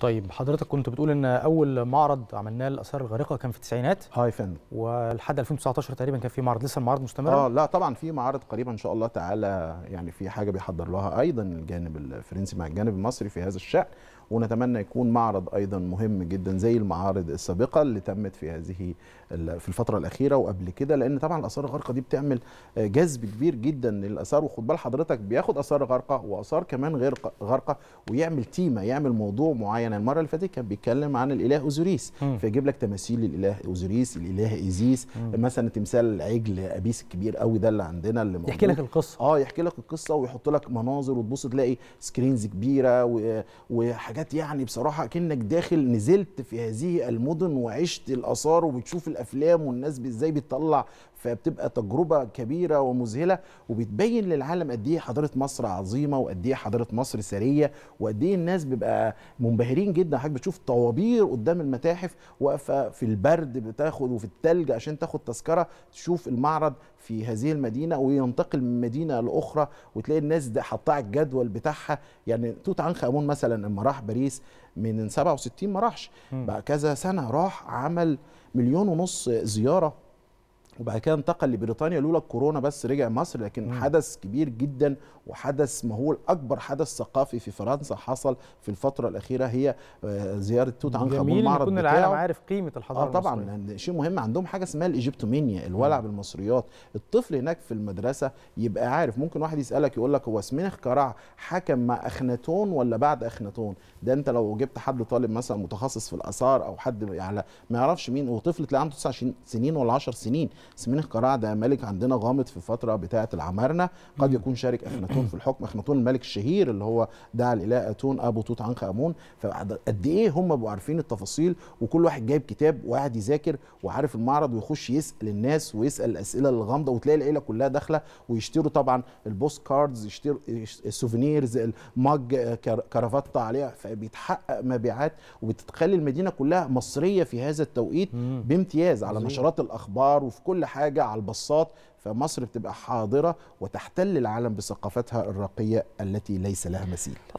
طيب حضرتك كنت بتقول ان اول معرض عملناه للاثار الغارقه كان في التسعينات اه يا فندم ولحد 2019 تقريبا كان في معرض لسه المعارض مستمره اه لا طبعا في معارض قريبا ان شاء الله تعالى يعني في حاجه بيحضر لها ايضا الجانب الفرنسي مع الجانب المصري في هذا الشان ونتمنى يكون معرض ايضا مهم جدا زي المعارض السابقه اللي تمت في هذه في الفتره الاخيره وقبل كده لان طبعا الاثار الغارقه دي بتعمل جذب كبير جدا للاثار وخد بال حضرتك بياخد اثار غارقه واثار كمان غير غارقه ويعمل تيمه يعمل موضوع معين المره اللي فاتت كان بيتكلم عن الاله اوزوريس فيجيب لك تماثيل الاله اوزوريس الاله ايزيس مثلا تمثال العجل ابيس الكبير قوي ده اللي عندنا اللي موجود. يحكي لك القصه اه يحكي لك القصه ويحط لك مناظر وتبص تلاقي سكرينز كبيره وحاجات حاجات يعني بصراحه كانك داخل نزلت في هذه المدن وعشت الاثار وبتشوف الافلام والناس ازاي بتطلع فبتبقى تجربه كبيره ومذهله وبتبين للعالم قد ايه حضاره مصر عظيمه وقد ايه حضاره مصر سريه وقد ايه الناس بيبقى منبهرين جدا حضرتك بتشوف طوابير قدام المتاحف واقفه في البرد بتاخد وفي التلج عشان تاخد تذكره تشوف المعرض في هذه المدينه وينتقل من مدينه لاخرى وتلاقي الناس ده حطاع الجدول بتاعها يعني توت عنخ امون مثلا لما راح باريس من 67 ما راحش بقى كذا سنه راح عمل مليون ونص زياره وبعد كده انتقل لبريطانيا لولا الكورونا بس رجع مصر لكن مم. حدث كبير جدا وحدث ما هو الاكبر حدث ثقافي في فرنسا حصل في الفتره الاخيره هي آه، زياره توت عنخ امون جميل كل العالم عارف قيمه الحضاره اه طبعا المصرية. شيء مهم عندهم حاجه اسمها الايجيبتومينيا الولع مم. بالمصريات الطفل هناك في المدرسه يبقى عارف ممكن واحد يسالك يقول لك هو اسمنخ كرع حكم مع اخناتون ولا بعد اخناتون ده انت لو جبت حد طالب مثلا متخصص في الاثار او حد على يعني ما يعرفش مين وطفل تلاقي عنده 29 سنين ولا 10 سنين سمين القراع ده ملك عندنا غامض في الفتره بتاعه العمارنه قد يكون شارك اخناتون في الحكم اخناتون الملك الشهير اللي هو دعا الاله اتون ابو توت عنخ امون فقد ايه هم بقوا عارفين التفاصيل وكل واحد جايب كتاب وقاعد يذاكر وعارف المعرض ويخش يسال الناس ويسال الاسئله الغامضه وتلاقي العيله كلها داخله ويشتروا طبعا البوست كاردز يشتروا السوفينيرز المج كرافته عليها فبيتحقق مبيعات وبتتخلي المدينه كلها مصريه في هذا التوقيت بامتياز على نشرات الاخبار وفي كل حاجه على البصات فمصر بتبقى حاضره وتحتل العالم بثقافتها الراقيه التي ليس لها مثيل